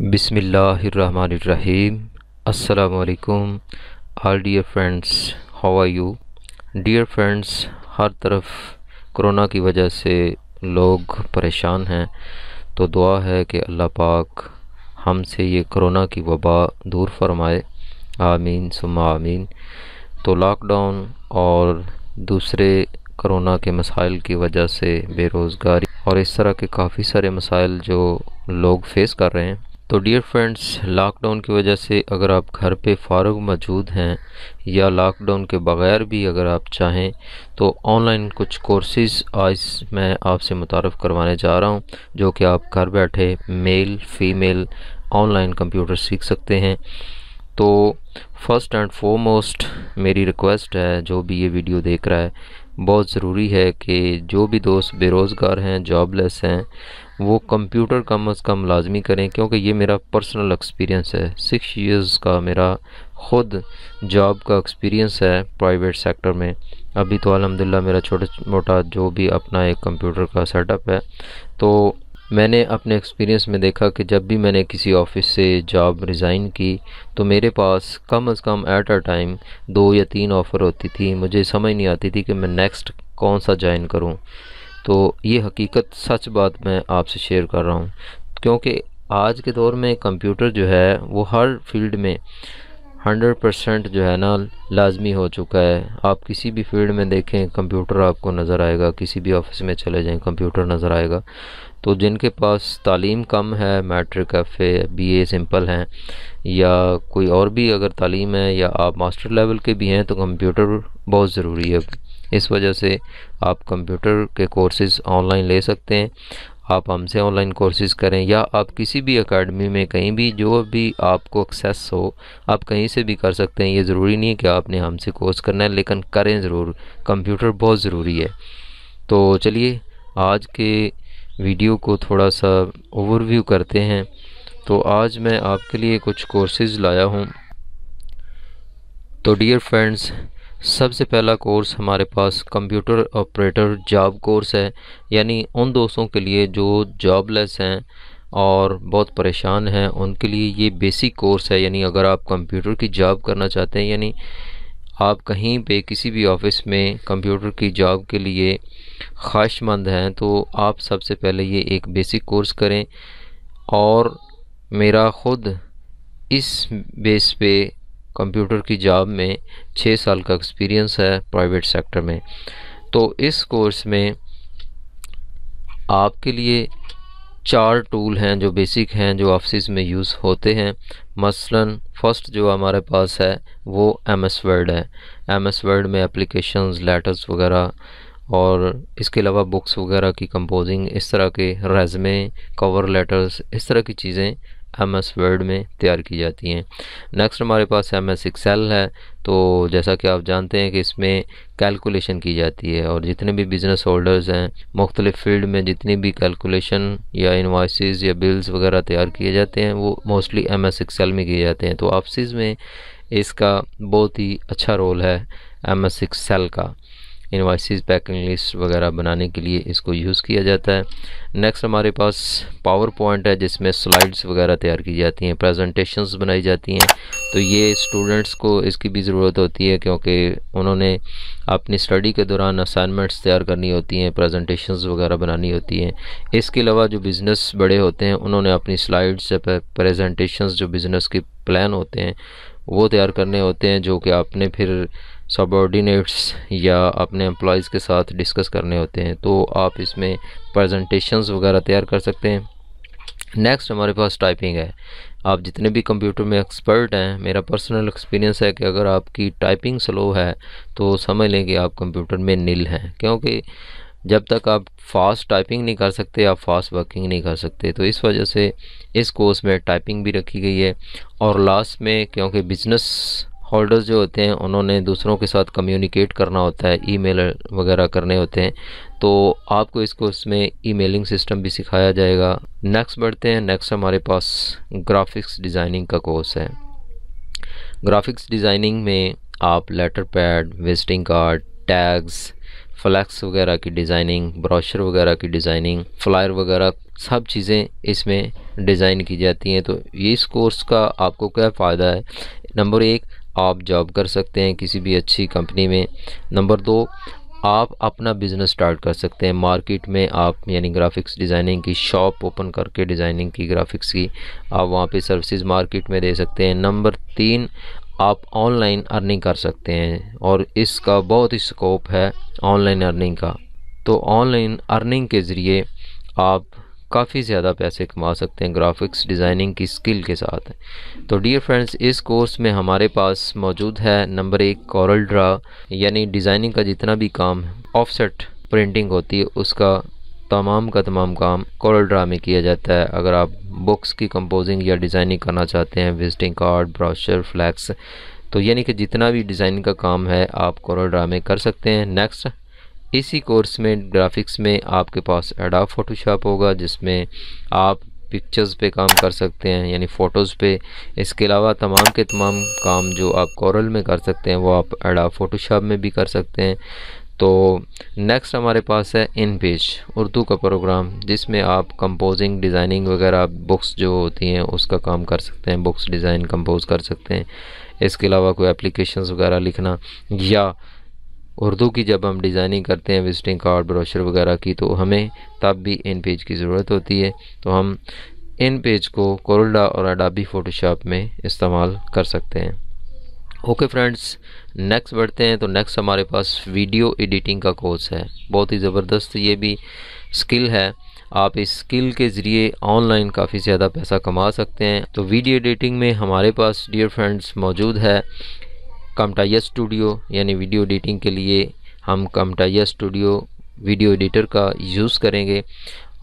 बिसमीम् अल्लाम आर dear friends how are you dear friends हर तरफ कोरोना की वजह से लोग परेशान हैं तो दुआ है कि अल्लाह पाक हमसे ये कोरोना की वबा दूर फरमाए आमीन सुम आमीन तो लॉकडाउन और दूसरे कोरोना के मसाइल की वजह से बेरोज़गारी और इस तरह के काफ़ी सारे मसाइल जो लोग फेस कर रहे हैं तो डियर फ्रेंड्स लॉकडाउन की वजह से अगर आप घर पे फारग मौजूद हैं या लॉकडाउन के बग़ैर भी अगर आप चाहें तो ऑनलाइन कुछ कोर्सेज आज मैं आपसे मुतारफ़ करवाने जा रहा हूँ जो कि आप घर बैठे मेल फीमेल ऑनलाइन कंप्यूटर सीख सकते हैं तो फर्स्ट एंड फॉरमोस्ट मेरी रिक्वेस्ट है जो भी ये वीडियो देख रहा है बहुत ज़रूरी है कि जो भी दोस्त बेरोज़गार हैं जॉबलेस हैं वो कंप्यूटर कम अज़ कम लाजमी करें क्योंकि ये मेरा पर्सनल एक्सपीरियंस है सिक्स इयर्स का मेरा ख़ुद जॉब का एक्सपीरियंस है प्राइवेट सेक्टर में अभी तो अलहमदिल्ला मेरा छोटा मोटा जो भी अपना एक कंप्यूटर का सेटअप है तो मैंने अपने एक्सपीरियंस में देखा कि जब भी मैंने किसी ऑफिस से जॉब रिज़ाइन की तो मेरे पास कम अज़ कम एट अ टाइम दो या तीन ऑफ़र होती थी मुझे समझ नहीं आती थी कि मैं नेक्स्ट कौन सा ज्वाइन करूँ तो ये हकीकत सच बात मैं आपसे शेयर कर रहा हूँ क्योंकि आज के दौर में कंप्यूटर जो है वो हर फील्ड में हंड्रेड परसेंट जो है ना लाजमी हो चुका है आप किसी भी फील्ड में देखें कंप्यूटर आपको नज़र आएगा किसी भी ऑफिस में चले जाएं कंप्यूटर नज़र आएगा तो जिनके पास तालीम कम है matric F A B A simple हैं या कोई और भी अगर तालीम है या आप मास्टर लेवल के भी हैं तो कंप्यूटर बहुत ज़रूरी है इस वजह से आप कंप्यूटर के कोर्सेज ऑनलाइन ले सकते हैं आप हमसे ऑनलाइन कोर्सेज़ करें या आप किसी भी अकेडमी में कहीं भी जो भी आपको एक्सेस हो आप कहीं से भी कर सकते हैं ये ज़रूरी नहीं है कि आपने हमसे कोर्स करना है लेकिन करें ज़रूर कंप्यूटर बहुत ज़रूरी है तो चलिए आज के वीडियो को थोड़ा सा ओवरव्यू करते हैं तो आज मैं आपके लिए कुछ कोर्सेज लाया हूँ तो डियर फ्रेंड्स सबसे पहला कोर्स हमारे पास कंप्यूटर ऑपरेटर जॉब कोर्स है यानी उन दोस्तों के लिए जो जॉबलेस हैं और बहुत परेशान हैं उनके लिए ये बेसिक कोर्स है यानी अगर आप कंप्यूटर की जॉब करना चाहते हैं यानी आप कहीं पे किसी भी ऑफिस में कंप्यूटर की जॉब के लिए ख्वाहिशमंद हैं तो आप सबसे पहले ये एक बेसिक कोर्स करें और मेरा ख़ुद इस बेस पे कंप्यूटर की जॉब में छः साल का एक्सपीरियंस है प्राइवेट सेक्टर में तो इस कोर्स में आपके लिए चार टूल हैं जो बेसिक हैं जो ऑफिस में यूज़ होते हैं मसलन फ़र्स्ट जो हमारे पास है वो एम एस वर्ड है एम एस वर्ड में एप्लीकेशन लेटर्स वगैरह और इसके अलावा बुक्स वगैरह की कंपोजिंग इस तरह के रेजमे कवर लेटर्स इस तरह की चीज़ें एम एस वर्ड में तैयार की जाती हैं नेक्स्ट हमारे पास एम एस एक्सेल है तो जैसा कि आप जानते हैं कि इसमें कैलकुलेशन की जाती है और जितने भी बिजनेस होल्डर्स हैं मुख्तलिफ फील्ड में जितनी भी कैलकुलेशन या इन्वाइसिस या बिल्स वगैरह तैयार किए जाते हैं वो मोस्टली एम एस एक्सेल में किए जाते हैं तो ऑफिस में इसका बहुत ही अच्छा रोल है एम एस एक्सेल का इन्वाइसिस पैकिंग लिस्ट वगैरह बनाने के लिए इसको यूज़ किया जाता है नेक्स्ट हमारे पास पावर पॉइंट है जिसमें स्लाइड्स वगैरह तैयार की जाती हैं प्रेजेंटेशंस बनाई जाती हैं तो ये स्टूडेंट्स को इसकी भी ज़रूरत होती है क्योंकि उन्होंने अपनी स्टडी के दौरान असाइनमेंट्स तैयार करनी होती हैं प्रजेंटेशन वगैरह बनानी होती हैं इसके अलावा जो बिज़नेस बड़े होते हैं उन्होंने अपनी स्लाइड्स प्रजेंटेशन जो बिज़नेस के प्लान होते हैं वो तैयार करने होते हैं जो कि आपने फिर सबॉर्डिनेट्स या अपने एम्प्लॉज़ के साथ डिस्कस करने होते हैं तो आप इसमें प्रजेंटेशन वगैरह तैयार कर सकते हैं नेक्स्ट हमारे पास टाइपिंग है आप जितने भी कंप्यूटर में एक्सपर्ट हैं मेरा पर्सनल एक्सपीरियंस है कि अगर आपकी टाइपिंग स्लो है तो समझ लें कि आप कंप्यूटर में नील हैं क्योंकि जब तक आप फास्ट टाइपिंग नहीं कर सकते आप फास्ट वर्किंग नहीं कर सकते तो इस वजह से इस कोर्स में टाइपिंग भी रखी गई है और लास्ट में क्योंकि बिज़नेस होल्डर्स जो होते हैं उन्होंने दूसरों के साथ कम्युनिकेट करना होता है ईमेल वगैरह करने होते हैं तो आपको इस कोर्स में ईमेलिंग सिस्टम भी सिखाया जाएगा नेक्स्ट बढ़ते हैं नेक्स्ट हमारे पास ग्राफिक्स डिज़ाइनिंग का कोर्स है ग्राफिक्स डिज़ाइनिंग में आप letter pad visiting card tags flex वगैरह की डिज़ाइनिंग ब्रोशर वगैरह की डिज़ाइनिंग फ्लायर वगैरह सब चीज़ें इसमें डिज़ाइन की जाती हैं तो ये इस कोर्स का आपको क्या फ़ायदा है नंबर एक आप जॉब कर सकते हैं किसी भी अच्छी कंपनी में नंबर दो आप अपना बिज़नेस स्टार्ट कर सकते हैं मार्केट में आप यानी ग्राफिक्स डिज़ाइनिंग की शॉप ओपन करके डिज़ाइनिंग की ग्राफिक्स की आप वहाँ पे सर्विसेज मार्केट में दे सकते हैं नंबर तीन आप ऑनलाइन अर्निंग कर सकते हैं और इसका बहुत ही स्कोप है ऑनलाइन अर्निंग का तो ऑनलाइन अर्निंग के ज़रिए आप काफ़ी ज़्यादा पैसे कमा सकते हैं ग्राफिक्स डिज़ाइनिंग की स्किल के साथ तो डियर फ्रेंड्स इस कोर्स में हमारे पास मौजूद है नंबर एक कॉरल ड्रा यानी डिज़ाइनिंग का जितना भी काम ऑफसेट प्रिंटिंग होती है उसका तमाम का तमाम काम कॉरल ड्रा में किया जाता है अगर आप बुक्स की कंपोजिंग या डिज़ाइनिंग करना चाहते हैं विजिटिंग कार्ड ब्रॉशर फ्लैक्स तो यानी कि जितना भी डिज़ाइनिंग का काम है आप कॉरल ड्रा में कर सकते हैं नेक्स्ट इसी कोर्स में ग्राफिक्स में आपके पास एडा फ़ोटोशॉप होगा जिसमें आप पिक्चर्स पे काम कर सकते हैं यानी फ़ोटोज़ पे इसके अलावा तमाम के तमाम काम जो आप कॉरल में कर सकते हैं वो आप एडा फ़ोटोशॉप में भी कर सकते हैं तो नेक्स्ट हमारे पास है इन पेज उर्दू का प्रोग्राम जिसमें आप कंपोजिंग डिज़ाइनिंग वगैरह बुक्स जो होती हैं उसका काम कर सकते हैं बुक्स डिज़ाइन कंपोज कर सकते हैं इसके अलावा कोई एप्लीकेशन वगैरह लिखना या उर्दू की जब हम डिज़ाइनिंग करते हैं विजिटिंग कार्ड ब्रोशर वगैरह की तो हमें तब भी इन पेज की ज़रूरत होती है तो हम इन पेज को कोरल्डा और अडाबी फ़ोटोशॉप में इस्तेमाल कर सकते हैं ओके फ्रेंड्स नेक्स्ट बढ़ते हैं तो नेक्स्ट हमारे पास वीडियो एडिटिंग का कोर्स है बहुत ही ज़बरदस्त ये भी स्किल है आप इस स्किल के ज़रिए ऑनलाइन काफ़ी ज़्यादा पैसा कमा सकते हैं तो वीडियो एडिटिंग में हमारे पास डियर फ्रेंड्स मौजूद है कमटाइस स्टूडियो यानी वीडियो एडिटिंग के लिए हम कमटाइस स्टूडियो वीडियो एडिटर का यूज़ करेंगे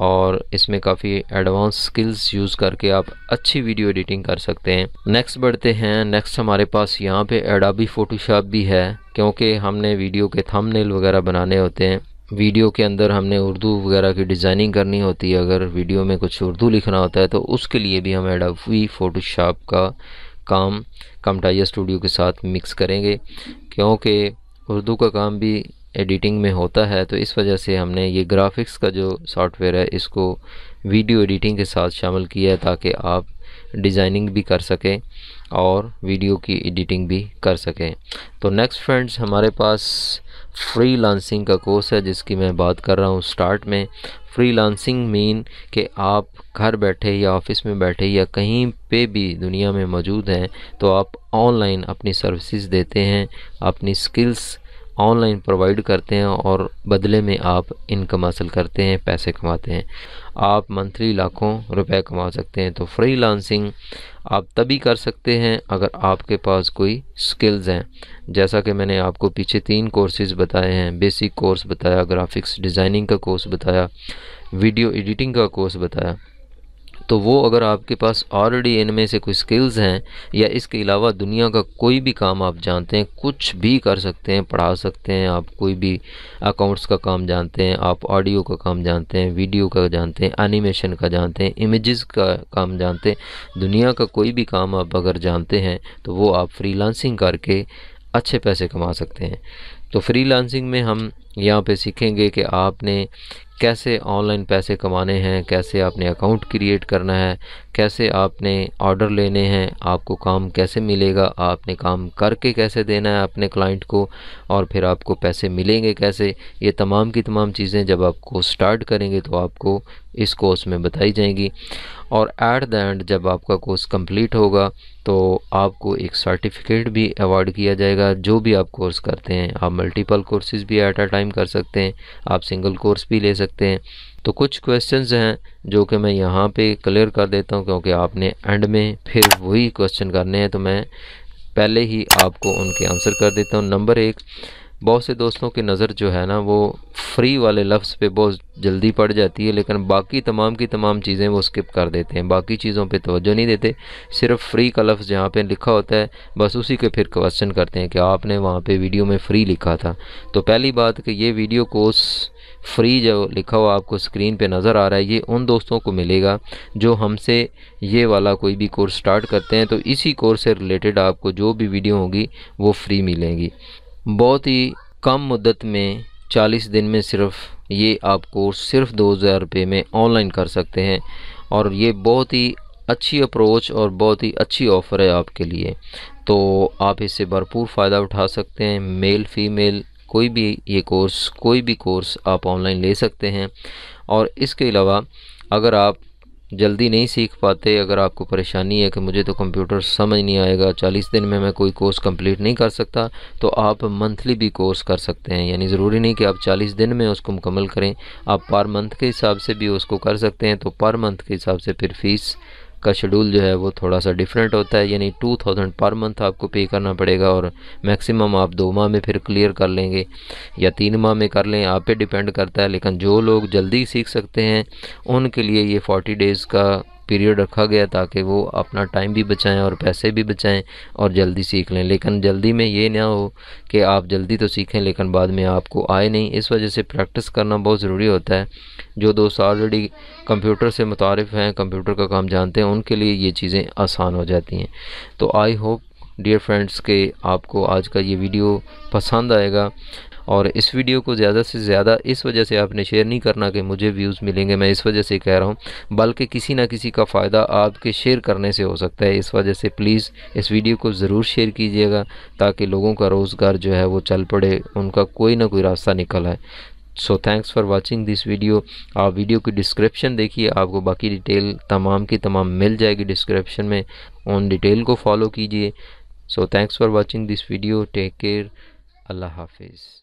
और इसमें काफ़ी एडवांस स्किल्स यूज़ करके आप अच्छी वीडियो एडिटिंग कर सकते हैं नेक्स्ट बढ़ते हैं नेक्स्ट हमारे पास यहाँ पे एडाबी फ़ोटोशॉप भी है क्योंकि हमने वीडियो के थंबनेल वगैरह बनाने होते हैं वीडियो के अंदर हमने उर्दू वगैरह की डिज़ाइनिंग करनी होती है अगर वीडियो में कुछ उर्दू लिखना होता है तो उसके लिए भी हम एडाबी फ़ोटोशॉप का काम कमटाइया स्टूडियो के साथ मिक्स करेंगे क्योंकि उर्दू का काम भी एडिटिंग में होता है तो इस वजह से हमने ये ग्राफिक्स का जो सॉफ्टवेयर है इसको वीडियो एडिटिंग के साथ शामिल किया है ताकि आप डिज़ाइनिंग भी कर सकें और वीडियो की एडिटिंग भी कर सकें तो नेक्स्ट फ्रेंड्स हमारे पास फ्री लांसिंग का कोर्स है जिसकी मैं बात कर रहा हूँ स्टार्ट में फ्री लांसिंग मीन कि आप घर बैठे या ऑफिस में बैठे या कहीं पे भी दुनिया में मौजूद हैं तो आप ऑनलाइन अपनी सर्विसेज देते हैं अपनी स्किल्स ऑनलाइन प्रोवाइड करते हैं और बदले में आप इनकम हासिल करते हैं पैसे कमाते हैं आप मंथली लाखों रुपए कमा सकते हैं तो फ्री लांसिंग आप तभी कर सकते हैं अगर आपके पास कोई स्किल्स हैं जैसा कि मैंने आपको पीछे तीन कोर्सेज बताए हैं बेसिक कोर्स बताया ग्राफिक्स डिज़ाइनिंग का कोर्स बताया वीडियो एडिटिंग का कोर्स बताया तो वो अगर आपके पास ऑलरेडी इनमें से कोई स्किल्स हैं या इसके अलावा दुनिया का कोई भी काम आप जानते हैं कुछ भी कर सकते हैं पढ़ा सकते हैं आप कोई भी अकाउंट्स का काम जानते हैं आप ऑडियो का काम जानते हैं वीडियो का जानते हैं एनिमेशन का जानते हैं इमेजेस का काम जानते हैं दुनिया का कोई भी काम आप अगर जानते हैं तो वो आप फ्रीलांसिंग करके अच्छे पैसे कमा सकते हैं तो फ्री में हम यहाँ पे सीखेंगे कि आपने कैसे ऑनलाइन पैसे कमाने हैं कैसे आपने अकाउंट क्रिएट करना है कैसे आपने ऑर्डर लेने हैं आपको काम कैसे मिलेगा आपने काम करके कैसे देना है अपने क्लाइंट को और फिर आपको पैसे मिलेंगे कैसे ये तमाम की तमाम चीज़ें जब आपको स्टार्ट करेंगे तो आपको इस कोर्स में बताई जाएंगी और एट द एंड जब आपका कोर्स कंप्लीट होगा तो आपको एक सर्टिफिकेट भी अवार्ड किया जाएगा जो भी आप कोर्स करते हैं आप मल्टीपल कोर्सेज भी एट अ टाइम कर सकते हैं आप सिंगल कोर्स भी ले सकते हैं तो कुछ क्वेश्चन हैं जो कि मैं यहाँ पे क्लियर कर देता हूँ क्योंकि आपने एंड में फिर वही क्वेश्चन करने हैं तो मैं पहले ही आपको उनके आंसर कर देता हूँ नंबर एक बहुत से दोस्तों की नज़र जो है ना वो फ्री वाले लफ्ज़ पे बहुत जल्दी पड़ जाती है लेकिन बाकी तमाम की तमाम चीज़ें वो स्किप कर देते हैं बाकी चीज़ों पे तवज्जो नहीं देते सिर्फ फ्री का लफ्ज़ जहाँ पे लिखा होता है बस उसी के फिर क्वेश्चन करते हैं कि आपने वहाँ पे वीडियो में फ़्री लिखा था तो पहली बात कि ये वीडियो कोर्स फ्री जो लिखा हुआ आपको स्क्रीन पे नज़र आ रहा है ये उन दोस्तों को मिलेगा जो हमसे ये वाला कोई भी कोर्स स्टार्ट करते हैं तो इसी कोर्स से रिलेटेड आपको जो भी वीडियो होगी वो फ्री मिलेंगी बहुत ही कम मुद्दत में चालीस दिन में सिर्फ ये आप कोर्स सिर्फ दो हज़ार रुपये में ऑनलाइन कर सकते हैं और ये बहुत ही अच्छी अप्रोच और बहुत ही अच्छी ऑफ़र है आपके लिए तो आप इससे भरपूर फ़ायदा उठा सकते हैं मेल फीमेल कोई भी ये कोर्स कोई भी कोर्स आप ऑनलाइन ले सकते हैं और इसके अलावा अगर आप जल्दी नहीं सीख पाते अगर आपको परेशानी है कि मुझे तो कंप्यूटर समझ नहीं आएगा चालीस दिन में मैं कोई कोर्स कंप्लीट नहीं कर सकता तो आप मंथली भी कोर्स कर सकते हैं यानी ज़रूरी नहीं कि आप चालीस दिन में उसको मुकम्मल करें आप पर मंथ के हिसाब से भी उसको कर सकते हैं तो पर मंथ के हिसाब से फिर फ़ीस का शेड्यूल जो है वो थोड़ा सा डिफरेंट होता है यानी टू थाउजेंड पर मंथ आपको पे करना पड़ेगा और मैक्सिमम आप दो माह में फिर क्लियर कर लेंगे या तीन माह में कर लें आप पे डिपेंड करता है लेकिन जो लोग जल्दी सीख सकते हैं उनके लिए ये फोर्टी डेज़ का पीरियड रखा गया ताकि वो अपना टाइम भी बचाएं और पैसे भी बचाएं और जल्दी सीख लें लेकिन जल्दी में ये ना हो कि आप जल्दी तो सीखें लेकिन बाद में आपको आए नहीं इस वजह से प्रैक्टिस करना बहुत ज़रूरी होता है जो दोस्त ऑलरेडी कंप्यूटर से मुतारफ़ हैं कंप्यूटर का काम जानते हैं उनके लिए ये चीज़ें आसान हो जाती हैं तो आई होप डियर फ्रेंड्स के आपको आज का ये वीडियो पसंद आएगा और इस वीडियो को ज़्यादा से ज़्यादा इस वजह से आपने शेयर नहीं करना कि मुझे व्यूज़ मिलेंगे मैं इस वजह से कह रहा हूँ बल्कि किसी ना किसी का फ़ायदा आपके शेयर करने से हो सकता है इस वजह से प्लीज़ इस वीडियो को ज़रूर शेयर कीजिएगा ताकि लोगों का रोज़गार जो है वो चल पड़े उनका कोई ना कोई रास्ता निकल आए so thanks for watching this video आप वीडियो की डिस्क्रिप्शन देखिए आपको बाकी डिटेल तमाम की तमाम मिल जाएगी डिस्क्रिप्शन में उन डिटेल को फॉलो कीजिए so thanks for watching this video take care allah hafiz